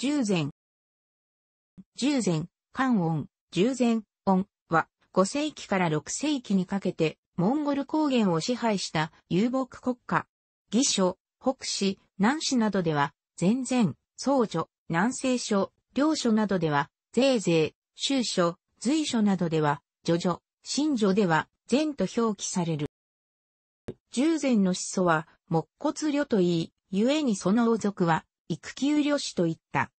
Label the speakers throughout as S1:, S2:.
S1: 従前。従前、漢音、従前、音は5世紀から6世紀にかけてモンゴル高原を支配した遊牧国家。義書、北市、南市などでは、前前、僧女、南西書、領書などでは、税税、州書、随書などでは、叙叙、新序では、前と表記される。従前の始祖は、木骨旅と言い、ゆえにその王族は、育休漁師といった。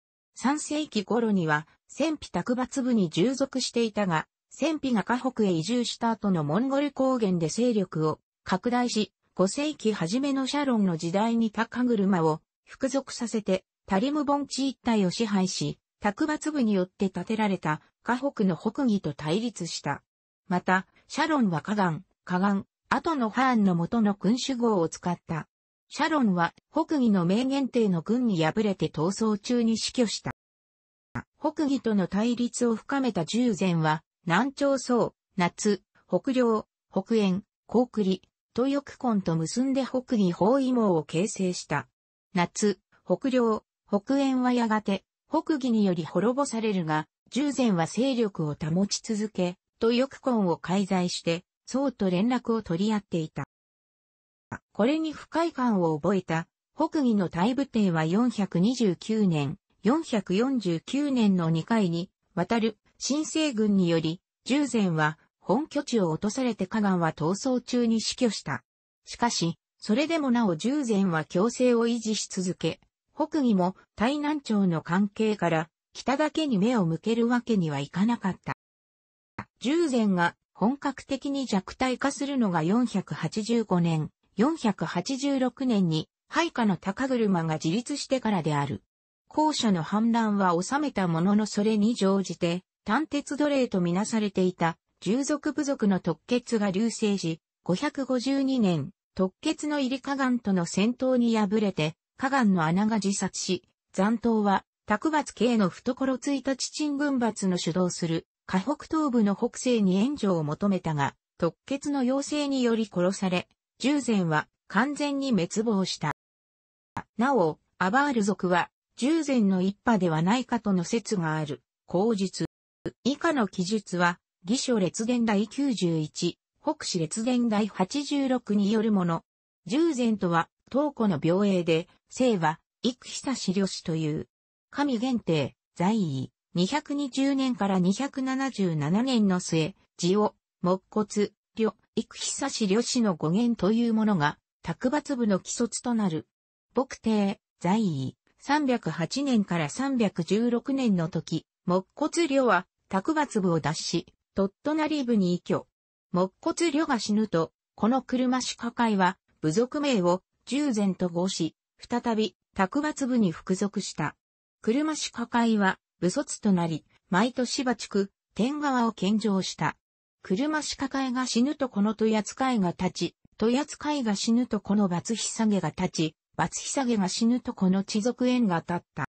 S1: 3世紀頃には、戦費卓抜部に従属していたが、戦費が河北へ移住した後のモンゴル高原で勢力を拡大し、5世紀初めのシャロンの時代に高車を服属させて、タリム盆地一帯を支配し、卓抜部によって建てられた河北の北義と対立した。また、シャロンは河岸、河岸、後のハーンの元の君主号を使ったシャロンは北魏の名言帝の軍に敗れて逃走中に死去した。北魏との対立を深めた従前は、南朝宋、夏、北領、北縁、高栗、東翼根と結んで北魏包囲網を形成した。夏、北領、北縁はやがて、北魏により滅ぼされるが、従前は勢力を保ち続け、東翼根を介在して、宋と連絡を取り合っていた。これに不快感を覚えた、北魏の大武帝は429年、449年の2回に、渡る、新政軍により、従前は、本拠地を落とされて河岸は逃走中に死去した。しかし、それでもなお従前は強制を維持し続け、北魏も台南町の関係から北だけに目を向けるわけにはいかなかった。従前が本格的に弱体化するのが485年、486年に配下の高車が自立してからである。後者の反乱は収めたもののそれに乗じて、単鉄奴隷とみなされていた、従属部族の特決が流星時、552年、特決の入り河岸との戦闘に敗れて、河岸の穴が自殺し、残党は、卓抜系の懐ついた地鎮軍閥の主導する、河北東部の北西に援助を求めたが、特決の要請により殺され、従前は完全に滅亡した。なお、アバール族は従前の一派ではないかとの説がある。口述。以下の記述は、義書列伝第91、北史列伝第86によるもの。従前とは、東古の病影で、姓は、幾久し良史という。神限定、在位、220年から277年の末、地を、木骨、旅、幾久氏漁師の語源というものが、卓抜部の基卒となる。牧帝、在位、308年から316年の時、木骨漁は、卓抜部を脱し、トットナリ部に移居。木骨漁が死ぬと、この車種破壊は、部族名を、従前と合し、再び、卓抜部に服属した。車種破壊は、部卒となり、毎年馬畜、天川を献上した。車しかえが死ぬとこの豊使いが立ち、豊使いが死ぬとこの罰ひさげが立ち、罰ひさげが死ぬとこの地族縁が立った。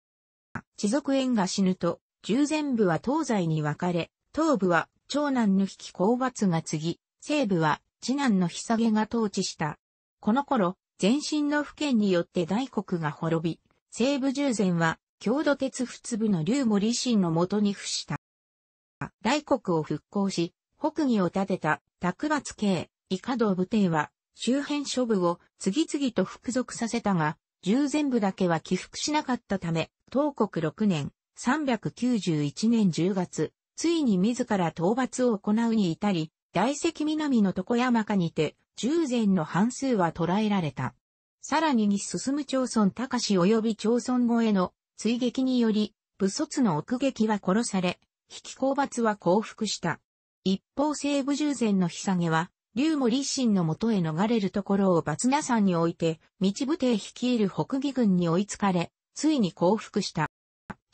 S1: 地族縁が死ぬと、従前部は東西に分かれ、東部は長男の引き討罰が継ぎ、西部は次男のひさげが統治した。この頃、前身の府県によって大国が滅び、西部従前は郷土鉄仏部の竜森維新のもとに付した。大国を復興し、北義を立てた、卓抜系、以下道武帝は、周辺諸部を次々と服属させたが、従前部だけは起伏しなかったため、東国6年、391年10月、ついに自ら討伐を行うに至り、大石南の床山下にて、従前の半数は捕らえられた。さらにに進む町村高し及び町村越えの追撃により、武卒の奥撃は殺され、引き討伐は降伏した。一方西部従前の日下げは、龍森神のもとへ逃れるところをバツナ山において、道部帝率いる北義軍に追いつかれ、ついに降伏した。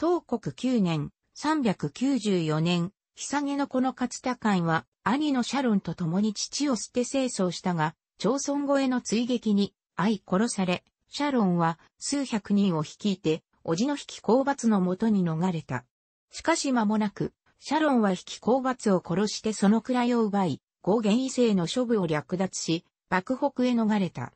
S1: 東国9年、394年、日下げのこの勝田官は、兄のシャロンと共に父を捨て清掃したが、町村越えの追撃に、相殺され、シャロンは数百人を率いて、叔父の引き討伐のもとに逃れた。しかし間もなく、シャロンは引き討伐を殺してその位を奪い、後元異性の処分を略奪し、爆北へ逃れた。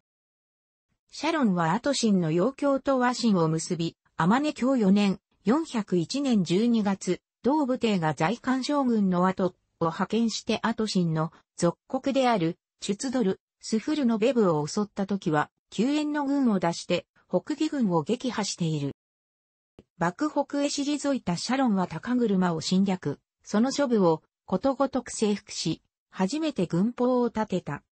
S1: シャロンはアトシンの要教と和親を結び、アマネ教4年、401年12月、同部帝が在韓将軍の後を派遣してアトシンの属国である、チュツドル、スフルのベブを襲った時は、救援の軍を出して、北義軍を撃破している。幕北へ退いたシャロンは高車を侵略、その処分をことごとく征服し、初めて軍法を立てた。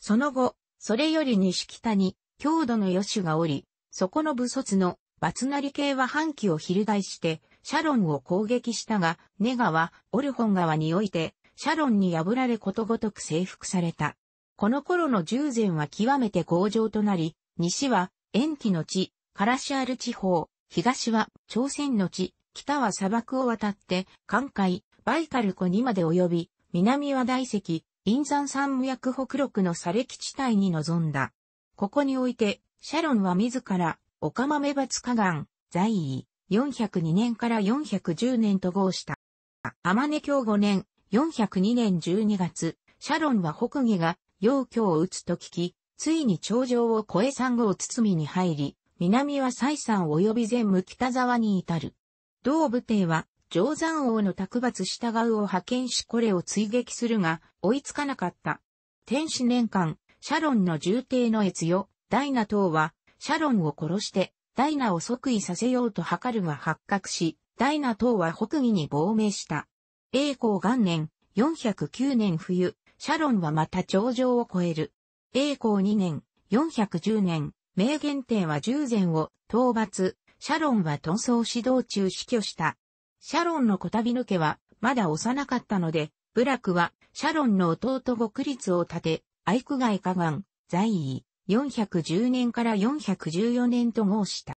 S1: その後、それより西北に、郷土の余主がおり、そこの武卒の、バツナリ系は反旗を翻して、シャロンを攻撃したが、ネガは、オルホン川において、シャロンに破られことごとく征服された。この頃の従前は極めて強情となり、西は、延期の地、カラシアル地方、東は朝鮮の地、北は砂漠を渡って、関海、バイカル湖にまで及び、南は大石、陰山山脈北麓の砂礫地帯に臨んだ。ここにおいて、シャロンは自ら、オカマメバツ在位、402年から410年と号した。天根京5年、402年12月、シャロンは北下が、陽京を打つと聞き、ついに頂上を越え山後を包みに入り、南は西山及び全部北沢に至る。同武帝は、定山王の卓抜従うを派遣しこれを追撃するが、追いつかなかった。天使年間、シャロンの重帝の越よ、ダイナ等は、シャロンを殺して、ダイナを即位させようと図るが発覚し、ダイナ等は北魏に亡命した。栄光元年、409年冬、シャロンはまた頂上を越える。栄光2年、410年、名言定は従前を討伐、シャロンは遁走指導中死去した。シャロンの小旅抜けはまだ幼かったので、部落はシャロンの弟極立を立て、愛久外加岸、在位、410年から414年と号した。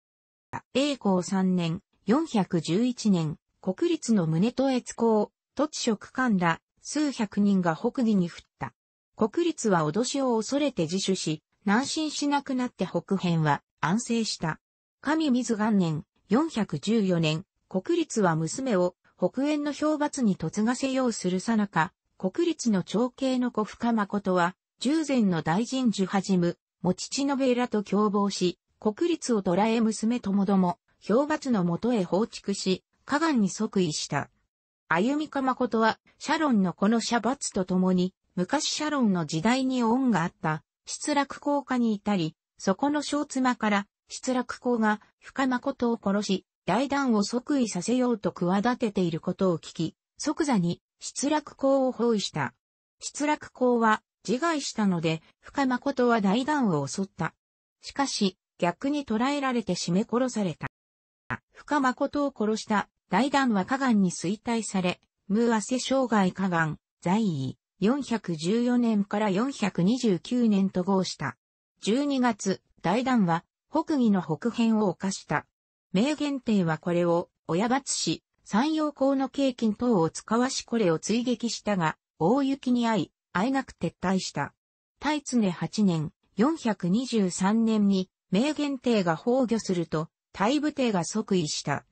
S1: 栄光3年、411年、国立の胸と越公、土地職官ら、数百人が北義に降った。国立は脅しを恐れて自首し、南進しなくなって北辺は安静した。神水元年、414年、国立は娘を北縁の氷罰に嫁がせようするさなか、国立の長兄の子深誠は、従前の大臣樹はじむ、も父のべらと共謀し、国立を捕らえ娘ともども、氷罰のもとへ放逐し、加賀に即位した。歩みか誠は、シャロンのこのシャバツと共に、昔シャロンの時代に恩があった、失楽校下に至り、そこの小妻から、失楽校が深誠を殺し、大団を即位させようと企てていることを聞き、即座に失楽校を包囲した。失楽校は自害したので、深誠は大団を襲った。しかし、逆に捕らえられて締め殺された。深誠を殺した大団は河岸に衰退され、無汗障害河岸、在位。414年から429年と合した。12月、大団は北義の北辺を犯した。明言帝はこれを、親罰し、山陽港の景金等を使わしこれを追撃したが、大雪に遭い、あえなく撤退した。大常8年、423年に、明言帝が崩御すると、大武帝が即位した。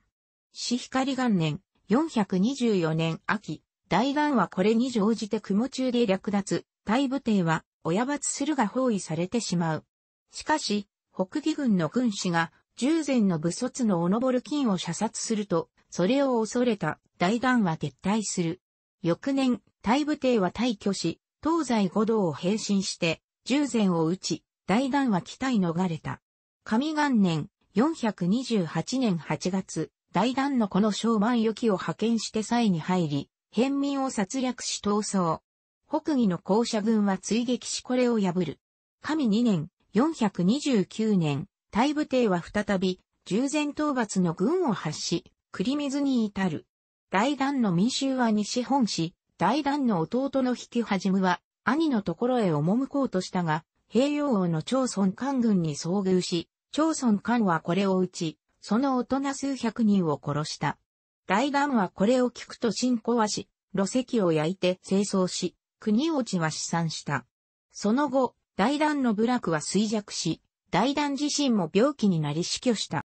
S1: 死光元年、424年秋、大眼はこれに乗じて雲中で略奪、大部帝は、親罰するが包囲されてしまう。しかし、北義軍の軍師が、従前の武卒のおのぼる金を射殺すると、それを恐れた大眼は撤退する。翌年、大部帝は退去し、東西五道を平身して、従前を撃ち、大眼は北へ逃れた。上元年、428年8月、大眼のこの小満余期を派遣して際に入り、県民を殺略し逃走。北魏の校舎軍は追撃しこれを破る。神2年、429年、大武帝は再び、従前討伐の軍を発し、栗水に至る。大団の民衆は西本市、大団の弟の引き始むは、兄のところへ赴こうとしたが、平洋王の長孫官軍に遭遇し、長孫官はこれを撃ち、その大人数百人を殺した。大団はこれを聞くと信仰はし、路石を焼いて清掃し、国落は試算した。その後、大団の部落は衰弱し、大団自身も病気になり死去した。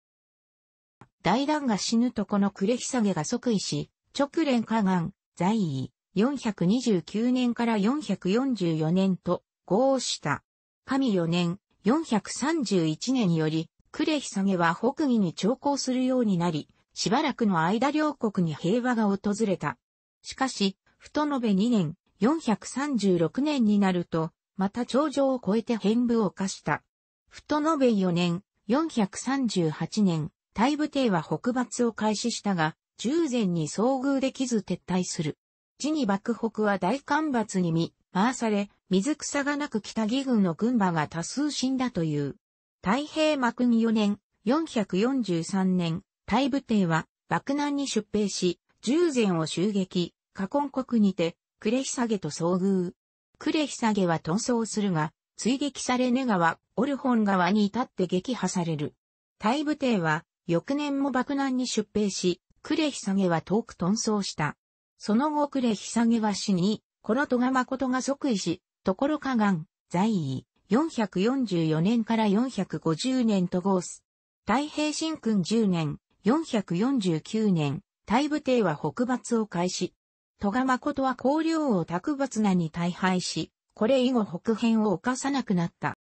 S1: 大団が死ぬとこの暮れ下げが即位し、直連下岸、在位、429年から444年と合した。神4年、431年により、暮れ下げは北義に長考するようになり、しばらくの間両国に平和が訪れた。しかし、太延2年、436年になると、また頂上を越えて変部を化した。太延4年、438年、大武帝は北伐を開始したが、従前に遭遇できず撤退する。地に幕北は大干ばつに見、回され、水草がなく北義軍の軍馬が多数死んだという。太平幕に4年、443年、大武帝は、幕南に出兵し、従前を襲撃、過根国にて、呉久ゲと遭遇。呉久ゲは遁走するが、追撃され根川、オルホン川に至って撃破される。大武帝は、翌年も幕南に出兵し、呉久ゲは遠く遁走した。その後呉久ゲは死に、この戸が誠が即位し、ところかがん、在位、444年から450年とゴース。太平新君10年、449年、大武帝は北伐を開始。戸賀誠は高領を卓伐名に大敗し、これ以後北辺を犯さなくなった。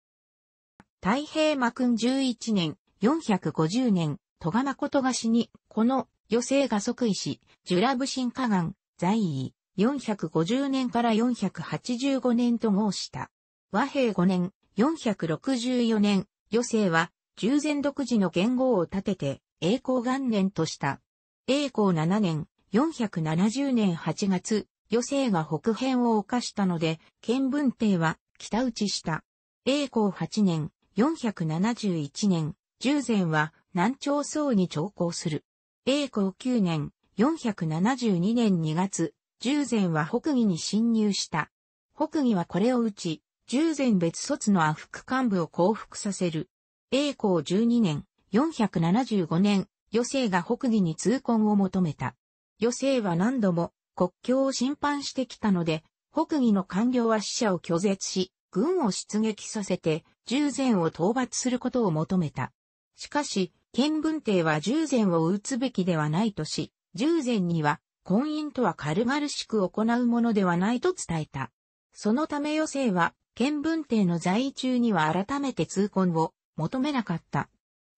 S1: 太平幕君11年、450年、戸賀誠が死に、この余生が即位し、ジュラブ神下岸、在位、450年から485年と申した。和平5年、464年、余生は、従前独自の言語を立てて、栄光元年とした。栄光7年、470年8月、余生が北辺を犯したので、県文帝は北打ちした。栄光8年、471年、従前は南朝宋に調校する。栄光9年、472年2月、従前は北義に侵入した。北義はこれを打ち、従前別卒の阿福幹部を降伏させる。栄光12年、475年、余生が北魏に痛恨を求めた。余生は何度も国境を侵犯してきたので、北魏の官僚は死者を拒絶し、軍を出撃させて、従前を討伐することを求めた。しかし、剣文帝は従前を撃つべきではないとし、従前には、婚姻とは軽々しく行うものではないと伝えた。そのため余生は、剣文帝の在位中には改めて痛恨を求めなかった。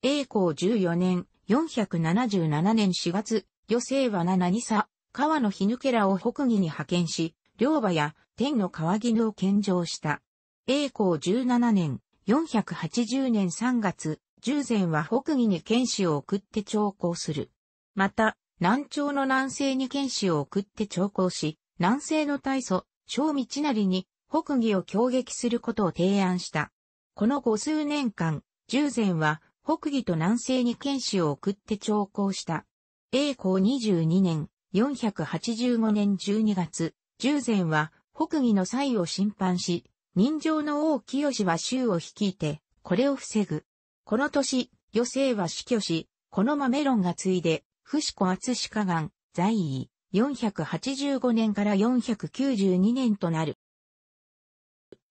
S1: 栄光14年、477年4月、余生は七にさ、川の日抜けらを北義に派遣し、両馬や天の川絹を献上した。栄光17年、480年3月、従前は北義に剣士を送って徴行する。また、南朝の南西に剣士を送って徴行し、南西の大祖、正道なりに北義を攻撃することを提案した。この五数年間、従前は北魏と南西に剣士を送って徴行した。栄光22年、485年12月、従前は北魏の際を審判し、人情の王清は州を率いて、これを防ぐ。この年、余生は死去し、このマメロンが継いで、死子厚志河岸、在位、485年から492年となる。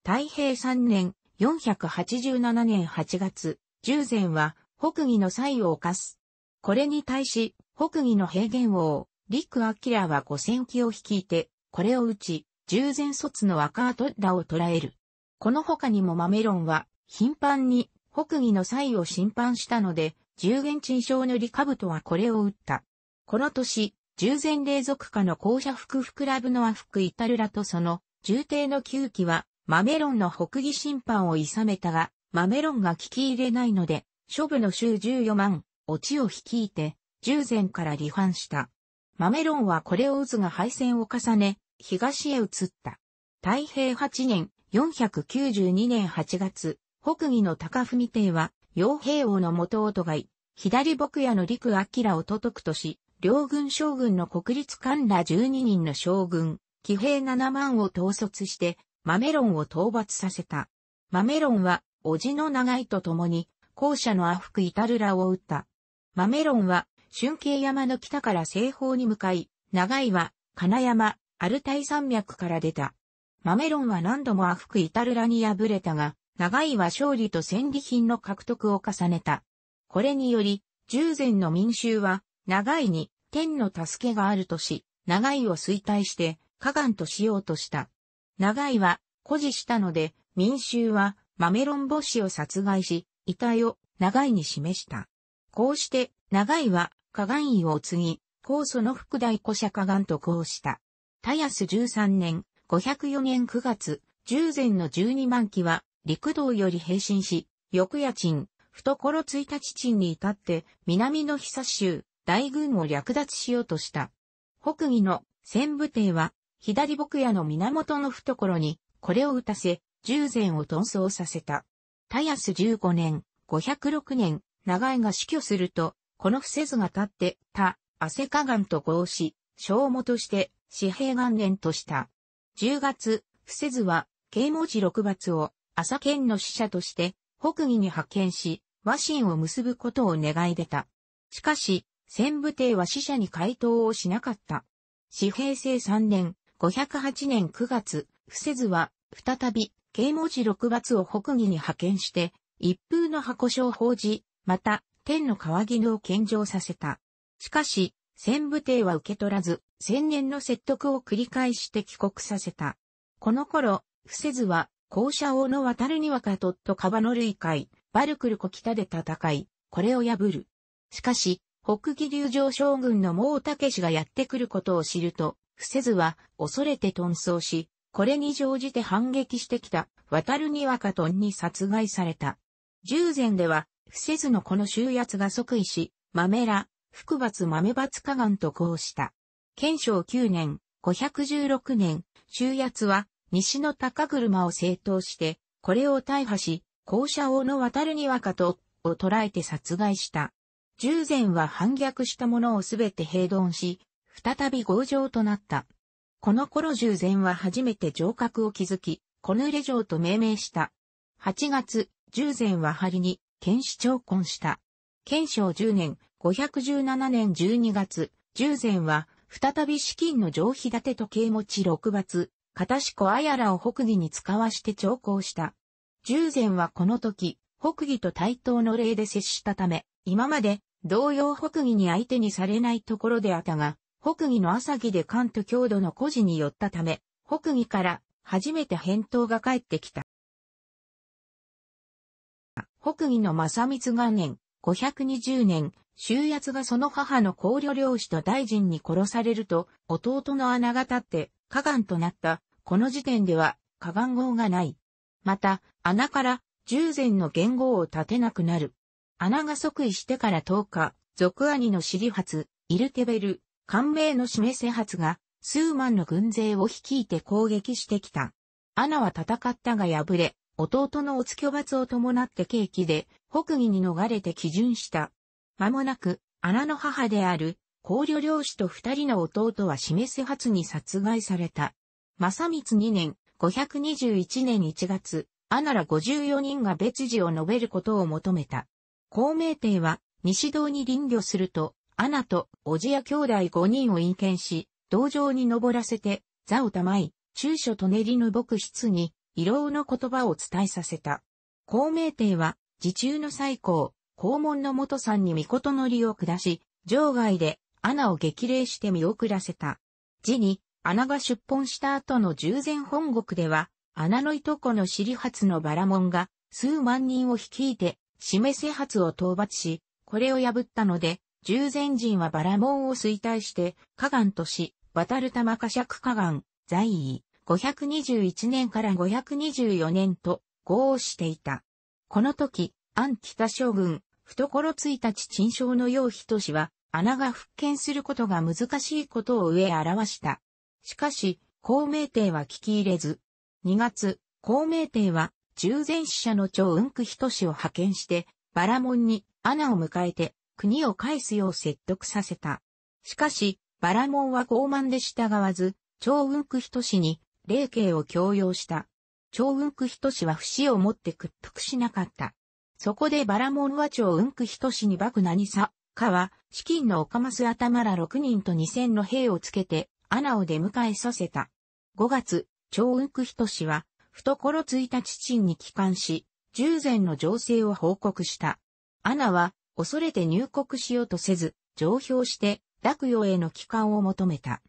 S1: 太平3年、487年8月、従前は北魏の際を犯す。これに対し、北魏の平原王、陸明は五千機を率いて、これを打ち、従前卒の赤跡ラを捕らえる。この他にもマメロンは、頻繁に北魏の際を審判したので、従元陳将のリカブトはこれを打った。この年、従前霊族家の校舎福福ラブのア福イタルラとその、重帝の旧機は、マメロンの北義審判を諌めたが、マメロンが聞き入れないので、処分の週14万、オチを率いて、従前から離反した。マメロンはこれを渦が敗戦を重ね、東へ移った。太平8年、492年8月、北義の高文帝は、傭兵王の元夫がい、左牧野の陸明を都督とし、両軍将軍の国立官ら12人の将軍、騎兵7万を統率して、マメロンを討伐させた。マメロンは叔父の長井と共に、校舎の阿福イタルラを撃った。マメロンは、春慶山の北から西方に向かい、長井は、金山、アルタイ山脈から出た。マメロンは何度も阿福イタルラに敗れたが、長井は勝利と戦利品の獲得を重ねた。これにより、従前の民衆は、長井に天の助けがあるとし、長井を衰退して、河岸としようとした。長井は、誇示したので、民衆は、マメロン母子を殺害し、遺体を長井に示した。こうして、長井は、加賀院を継ぎ、高祖の副大古社加賀とこうした。たやす13年、504年9月、従前の12万期は、陸道より平身し、翌夜賃、懐一日賃に至って、南の久州、大軍を略奪しようとした。北義の千部帝は、左牧野の源の懐に、これを打たせ、従前を遁走させた。田安十五年、五百六年、長江が死去すると、この伏せ図が立って、他、汗加岩と合し、小母として、紙幣元年とした。十月、伏せ図は、慶文寺六罰を、朝県の使者として、北義に派遣し、和親を結ぶことを願い出た。しかし、千部帝は使者に回答をしなかった。紙幣制三年、五百八年九月、伏せずは、再び、啓文字六罰を北儀に派遣して、一風の箱書を報じ、また、天の川絹を献上させた。しかし、千部帝は受け取らず、千年の説得を繰り返して帰国させた。この頃、伏せずは、校舎王の渡るにはとっとト川の類海、バルクルコ北で戦い、これを破る。しかし、北儀流上将軍の毛武氏がやってくることを知ると、伏せずは、恐れて遁走し、これに乗じて反撃してきた、渡るにわかとんに殺害された。従前では、伏せずのこの収圧が即位し、豆ら、福罰豆罰加岩とこうした。憲章9年、516年、収圧は、西の高車を正当して、これを大破し、校舎王の渡るにわかと、を捕らえて殺害した。従前は反逆した者をすべて平凡し、再び強情となった。この頃従前は初めて城郭を築き、小濡れ城と命名した。8月、従前は針に、剣士長婚した。剣正10年、517年12月、従前は、再び資金の上費立て時計持ち6月、片志子あやらを北義に使わして徴根した。従前はこの時、北義と対等の礼で接したため、今まで同様北義に相手にされないところであったが、北魏の朝木で関と郷土の孤児に寄ったため、北魏から初めて返答が返ってきた。北魏の正光元年、520年、周圧がその母の高慮領主と大臣に殺されると、弟の穴が立って、加岸となった、この時点では、加岸号がない。また、穴から、従前の言語を立てなくなる。穴が即位してから10日、俗兄の尻発、イルテベル、官名の示せ発が、数万の軍勢を率いて攻撃してきた。アナは戦ったが敗れ、弟のおつ巨罰を伴って景気で、北義に逃れて基準した。間もなく、アナの母である、高慮領主と二人の弟は示せ発に殺害された。正光2年、521年1月、アナら54人が別事を述べることを求めた。孔明帝は、西道に臨旅すると、アナとおじや兄弟5人を引見し、道場に登らせて、座をたまい、中所とねりぬ牧室に、色労の言葉を伝えさせた。孔明帝は、自中の最高、公門の元さんに御事のりを下し、場外で、アナを激励して見送らせた。次に、アナが出奔した後の従前本国では、アナのいとこの尻発のバラモンが、数万人を率いて、示せ発を討伐し、これを破ったので、従前人はバラモンを衰退して、河岸とし、渡る玉河釈河岸、在位、521年から524年と、合をしていた。この時、安北将軍、懐ついたち陳将の楊人市は、穴が復権することが難しいことを上表した。しかし、孔明帝は聞き入れず、2月、孔明帝は、従前使者の長雲久人氏を派遣して、バラモンに、穴を迎えて、国を返すよう説得させた。しかし、バラモンは傲慢で従わず、超雲区人氏に、霊刑を強要した。超雲区人氏は不死をもって屈服しなかった。そこでバラモンは超雲区人氏に幕何さ、かは、資金のオカマス頭ら6人と2000の兵をつけて、アナを出迎えさせた。5月、超雲区人氏は、懐ついた父に帰還し、従前の情勢を報告した。アナは、恐れて入国しようとせず、上表して洛陽への帰還を求めた。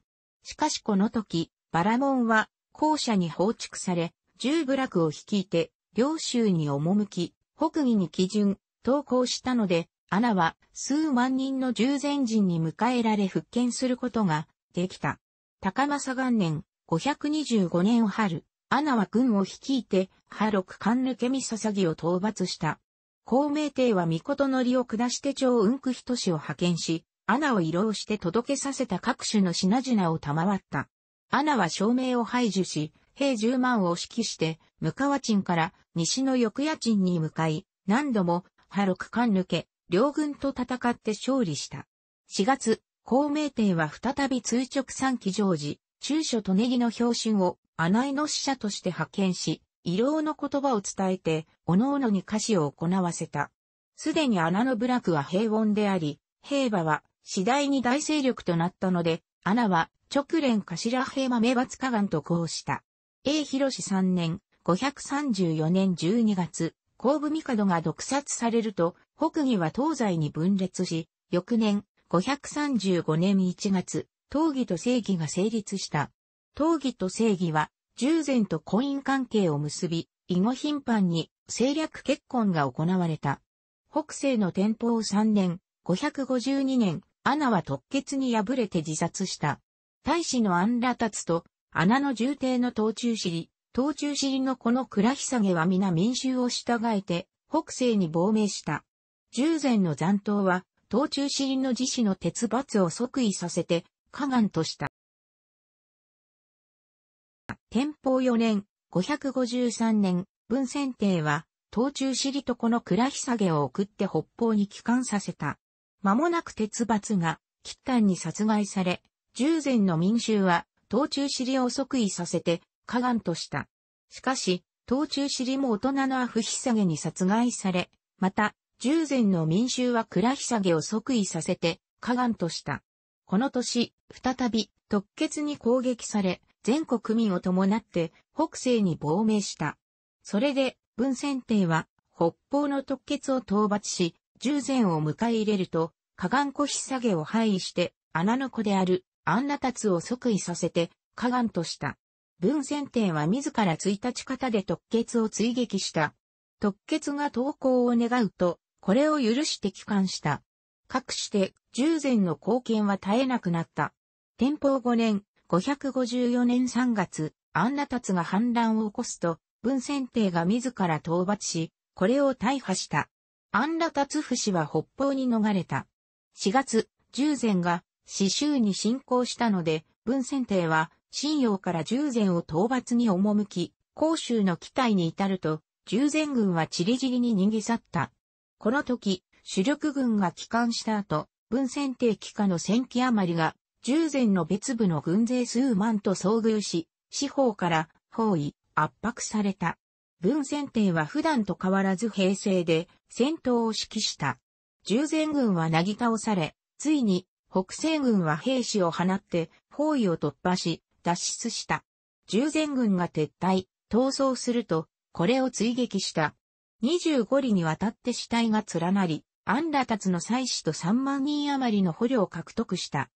S1: しかしこの時、バラモンは後者に放逐され、十部落を率いて、領州に赴き、北義に基準、投降したので、アナは数万人の従前人に迎えられ復権することができた。高政元年525年春、アナは軍を率いて、ハロクカンヌケミササギを討伐した。孔明帝は御事のりを下して長雲区人氏を派遣し、穴を移動して届けさせた各種の品々を賜った。穴は照明を排除し、兵十万を指揮して、向川鎮から西の翌野鎮に向かい、何度も、波六間抜け、両軍と戦って勝利した。4月、孔明帝は再び通直三期常時、中書と根木の標準を、穴井の使者として派遣し、異様の言葉を伝えて、各々に歌詞を行わせた。すでに穴の部落は平穏であり、平馬は次第に大勢力となったので、穴は直連頭平馬名罰河岸とこうした。A 広氏3年、534年12月、後部帝が毒殺されると、北義は東西に分裂し、翌年、535年1月、東義と正義が成立した。闘義と正義は、従前と婚姻関係を結び、以後頻繁に政略結婚が行われた。北西の天保3年、552年、アナは突血に敗れて自殺した。大使の安ン立と、アナの重帝の東中尻、東中尻のこの倉久げは皆民衆を従えて、北西に亡命した。従前の残党は、東中尻の自死の鉄罰を即位させて、河岸とした。天保4年、553年、文選帝は、東中尻とこの倉げを送って北方に帰還させた。間もなく鉄罰が、吉丹に殺害され、従前の民衆は、東中尻を即位させて、加岸とした。しかし、東中尻も大人のアフヒサげに殺害され、また、従前の民衆は倉げを即位させて、加岸とした。この年、再び、突血に攻撃され、全国民を伴って北西に亡命した。それで、文選帝は北方の特決を討伐し、従前を迎え入れると、河岸湖ひさげを廃位して、穴の子である、安那達を即位させて、河岸とした。文選帝は自ら一日方で特決を追撃した。特決が投降を願うと、これを許して帰還した。かくして、従前の貢献は絶えなくなった。天保5年、554年3月、アンナツが反乱を起こすと、文選帝が自ら討伐し、これを大破した。アンラツ夫氏は北方に逃れた。4月、従前が死州に侵攻したので、文選帝は、信用から従前を討伐に赴き、甲州の機体に至ると、従前軍はチリジリに逃げ去った。この時、主力軍が帰還した後、文選帝帰下の戦機余りが従前の別部の軍勢数万と遭遇し、四方から包囲、圧迫された。文宣定は普段と変わらず平成で戦闘を指揮した。従前軍はなぎ倒され、ついに北西軍は兵士を放って包囲を突破し、脱出した。従前軍が撤退、逃走すると、これを追撃した。25里にわたって死体が連なり、安羅達の祭司と3万人余りの捕虜を獲得した。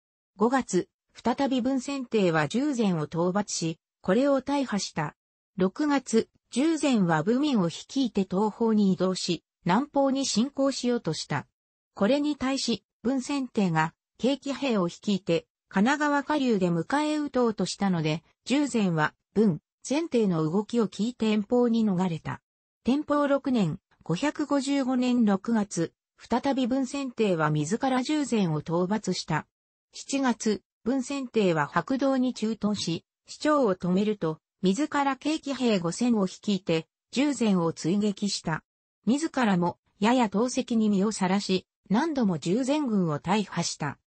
S1: 5月、再び文選帝は従前を討伐し、これを大破した。6月、従前は武民を率いて東方に移動し、南方に侵攻しようとした。これに対し、文選帝が、景気兵を率いて、神奈川下流で迎え撃とうとしたので、従前は、文、前帝の動きを聞いて遠方に逃れた。天保6年、555年6月、再び文選帝は自ら従前を討伐した。7月、文宣帝は白道に駐屯し、市長を止めると、自ら景気兵5000を率いて、従前を追撃した。自らも、やや投石に身をさらし、何度も従前軍を大破した。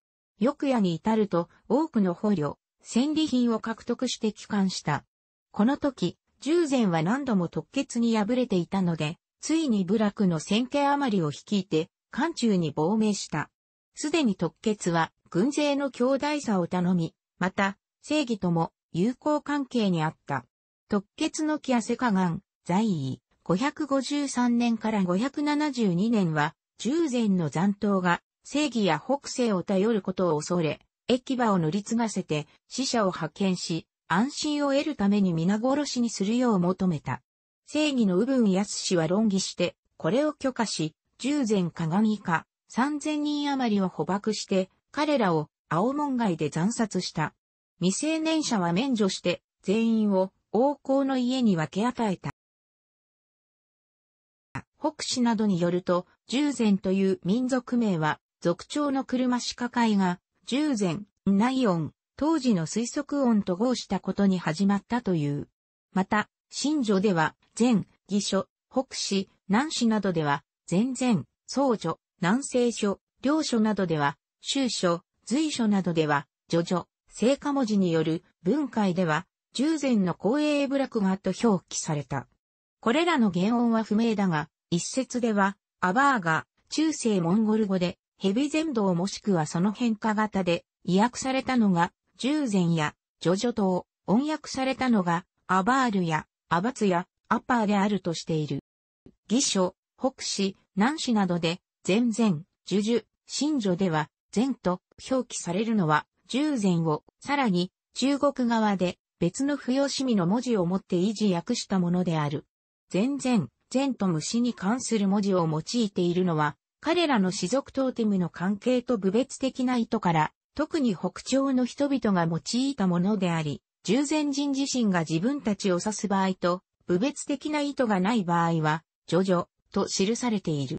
S1: 翌夜に至ると、多くの捕虜、戦利品を獲得して帰還した。この時、従前は何度も突決に敗れていたので、ついに部落の戦0家余りを率いて、漢中に亡命した。すでに突決は、軍勢の強大さを頼み、また、正義とも友好関係にあった。特決の木汗加カ在位、553年から572年は、従前の残党が正義や北西を頼ることを恐れ、駅場を乗り継がせて死者を派遣し、安心を得るために皆殺しにするよう求めた。正義の右分康氏は論議して、これを許可し、従前加以下、3000人余りを捕獲して、彼らを青門外で惨殺した。未成年者は免除して、全員を王侯の家に分け与えた。北市などによると、従前という民族名は、族長の車鹿会が、従前、内音、当時の推測音と合したことに始まったという。また、新女では、前、義書、北市、南市などでは、前前、僧女、南西書、領書などでは、修書、随書などでは、叙々、聖火文字による文解では、従前の光栄部落がと表記された。これらの原音は不明だが、一説では、アバーが中世モンゴル語で、ヘビ全道もしくはその変化型で、意訳されたのが、従前や、ジョジョ島、音訳されたのが、アバールや、アバツや、アッパーであるとしている。義書、北史、南史などで、全々、ジュジュ、新女では、前と表記されるのは、従前を、さらに、中国側で、別の不要市民の文字をもって維持訳したものである。全然、禅と虫に関する文字を用いているのは、彼らの氏族トーテムの関係と部別的な意図から、特に北朝の人々が用いたものであり、従前人自身が自分たちを指す場合と、部別的な意図がない場合は、ジョジョと記されている。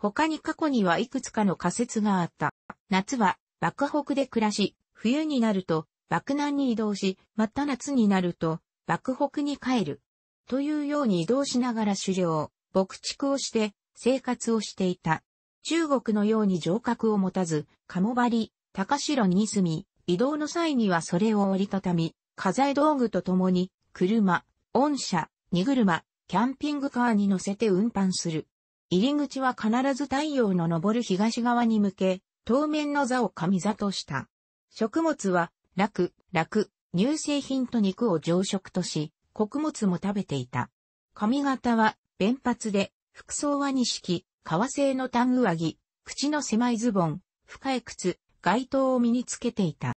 S1: 他に過去にはいくつかの仮説があった。夏は爆北で暮らし、冬になると爆南に移動し、また夏になると爆北に帰る。というように移動しながら狩猟、牧畜をして生活をしていた。中国のように城郭を持たず、鴨張、高城に住み、移動の際にはそれを折りたたみ、家財道具と共に、車、御車、荷車、キャンピングカーに乗せて運搬する。入り口は必ず太陽の昇る東側に向け、当面の座を上座とした。食物は、楽、楽、乳製品と肉を常食とし、穀物も食べていた。髪型は、弁髪で、服装は錦、革製のタン上着、口の狭いズボン、深い靴、街灯を身につけていた。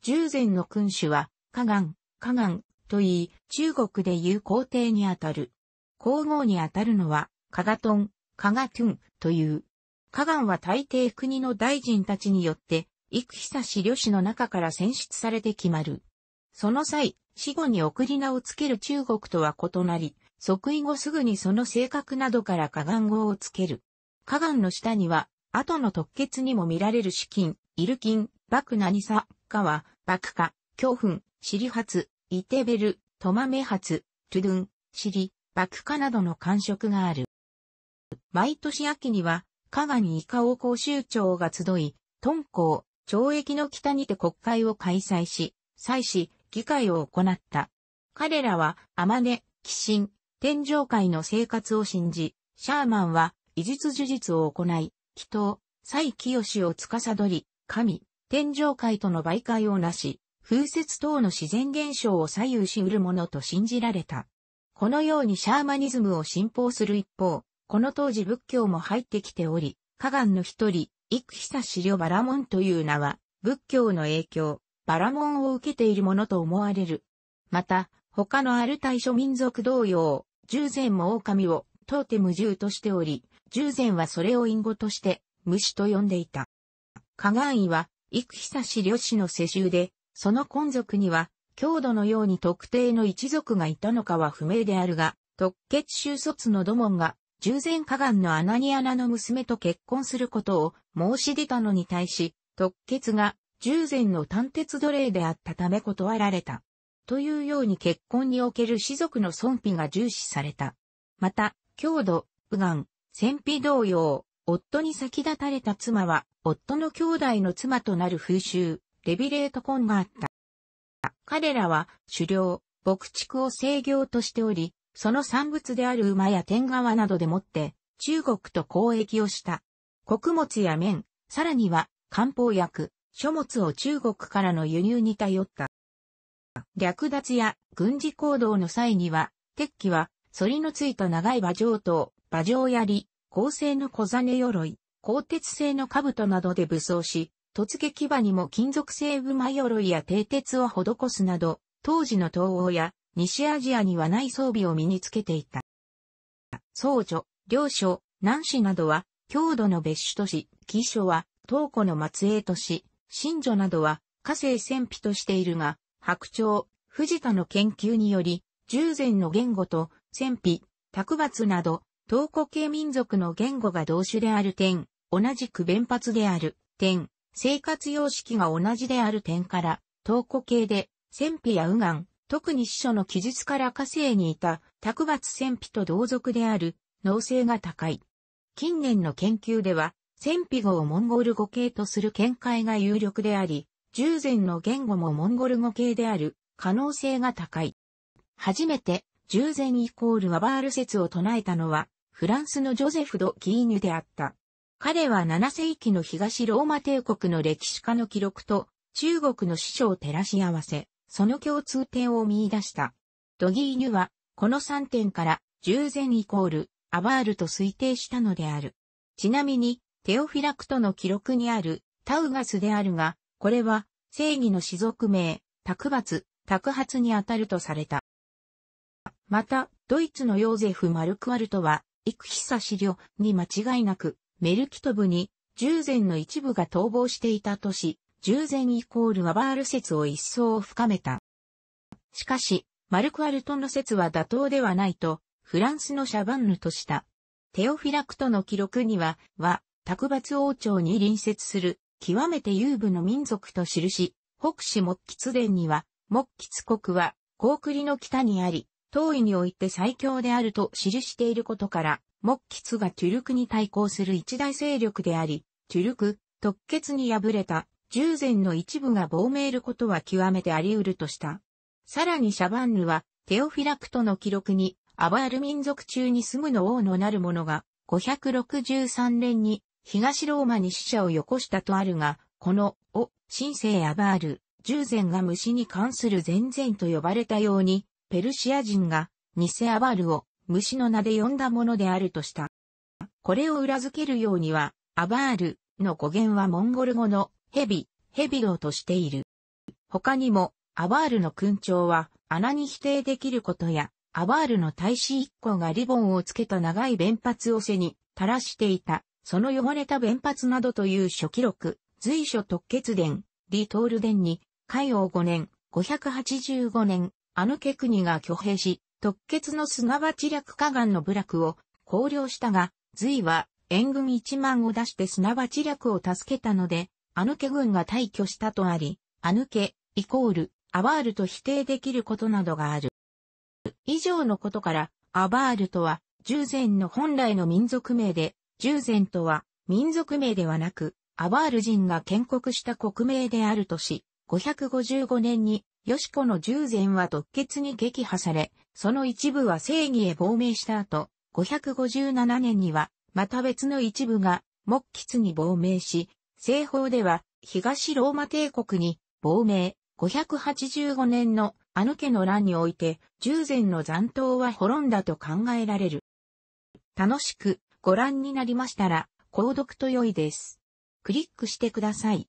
S1: 従前の君主は、加岸、加岸と言い、中国でいう皇帝にあたる。皇后にあたるのは、カガトン、カガトゥンという。カガンは大抵国の大臣たちによって、幾久氏旅氏の中から選出されて決まる。その際、死後に送り名をつける中国とは異なり、即位後すぐにその性格などからカガン語をつける。カガンの下には、後の特決にも見られる資金、イルキン、バクナニサ、カワ、バクカ、教訓、シリハツ、イテベル、トマメハツ、トゥドゥン、シリ、バクカなどの感触がある。毎年秋には、加賀にイカ王公州長が集い、敦煌、懲役の北にて国会を開催し、祭祀、議会を行った。彼らは、天音、鬼神、天上界の生活を信じ、シャーマンは、医術呪術を行い、祈祷、祭清を司り、神、天上界との媒介をなし、風雪等の自然現象を左右しうるものと信じられた。このようにシャーマニズムを信奉する一方、この当時仏教も入ってきており、河岸の一人、幾久資料バラモンという名は、仏教の影響、バラモンを受けているものと思われる。また、他のある対処諸民族同様、従前も狼をトうてム獣としており、従前はそれを隠語として、虫と呼んでいた。加賀院は、幾久氏料氏の世襲で、その根族には、郷土のように特定の一族がいたのかは不明であるが、特決収卒の土門が従前河岸のアナニアナの娘と結婚することを申し出たのに対し、特決が従前の単鉄奴隷であったため断られた。というように結婚における士族の尊卑が重視された。また、郷土、右岸、戦費同様、夫に先立たれた妻は、夫の兄弟の妻となる風習、レビレート婚があった。彼らは、狩猟、牧畜を制御としており、その産物である馬や天川などでもって、中国と交易をした。穀物や綿、さらには漢方薬、書物を中国からの輸入に頼った。略奪や軍事行動の際には、鉄器は、反りのついた長い馬上刀、馬上槍、鋼製の小金鎧、鋼鉄製の兜などで武装し、突撃馬にも金属製馬鎧や蹄鉄を施すなど、当時の東欧や西アジアにはない装備を身につけていた。僧女、領書、南市などは、郷土の別種とし、義書は、東湖の末裔とし、新女などは、火星戦費としているが、白鳥、藤田の研究により、従前の言語と、戦費、卓抜など、東湖系民族の言語が同種である点、同じく弁発である点、生活様式が同じである点から、東湖系で、戦費や右岸、特に司書の記述から火星にいた、卓抜戦費と同族である、能性が高い。近年の研究では、戦費語をモンゴル語系とする見解が有力であり、従前の言語もモンゴル語系である可能性が高い。初めて、従前イコールワバール説を唱えたのは、フランスのジョゼフ・ド・キーニュであった。彼は7世紀の東ローマ帝国の歴史家の記録と中国の師書を照らし合わせ、その共通点を見出した。ドギーニュは、この3点から、従前イコール、アバールと推定したのである。ちなみに、テオフィラクトの記録にある、タウガスであるが、これは、正義の種族名、卓罰、卓発にあたるとされた。また、ドイツのヨーゼフ・マルクワルトは、幾久資料に間違いなく、メルキトブに、従前の一部が逃亡していたとし、従前イコールワバール説を一層深めた。しかし、マルク・アルトンの説は妥当ではないと、フランスのシャバンヌとした。テオフィラクトの記録には、は、卓抜王朝に隣接する、極めて優部の民族と記し、北市木吉伝には、木吉国は、高栗の北にあり、東夷において最強であると記していることから、木吉がトゥルクに対抗する一大勢力であり、トゥルク、特決に敗れた従前の一部が亡命ることは極めてあり得るとした。さらにシャバンヌは、テオフィラクトの記録に、アバール民族中に住むの王のなる者が、563年に東ローマに死者をよこしたとあるが、この、お、神聖アバール、従前が虫に関する前然と呼ばれたように、ペルシア人が、偽アバールを虫の名で呼んだものであるとした。これを裏付けるようには、アバールの語源はモンゴル語のヘビ、ヘビロとしている。他にも、アバールの勲章は、穴に否定できることや、アバールの大使一行がリボンをつけた長い弁髪を背に垂らしていた、その汚れた弁髪などという初記録、随所特決伝、リトール伝に、海王5年、585年、あのケ国が挙兵し、特決の砂場わ略河岸の部落を考慮したが、隋は援軍1万を出して砂場わ略を助けたので、アヌケ軍が退去したとあり、アヌケ、イコール、アバールと否定できることなどがある。以上のことから、アバールとは、従前の本来の民族名で、従前とは、民族名ではなく、アバール人が建国した国名であるとし、555年に、ヨシコの従前は突決に撃破され、その一部は正義へ亡命した後、557年には、また別の一部が、木吉に亡命し、西方では、東ローマ帝国に、亡命、585年のあの家の乱において、従前の残党は滅んだと考えられる。楽しくご覧になりましたら、購読と良いです。クリックしてください。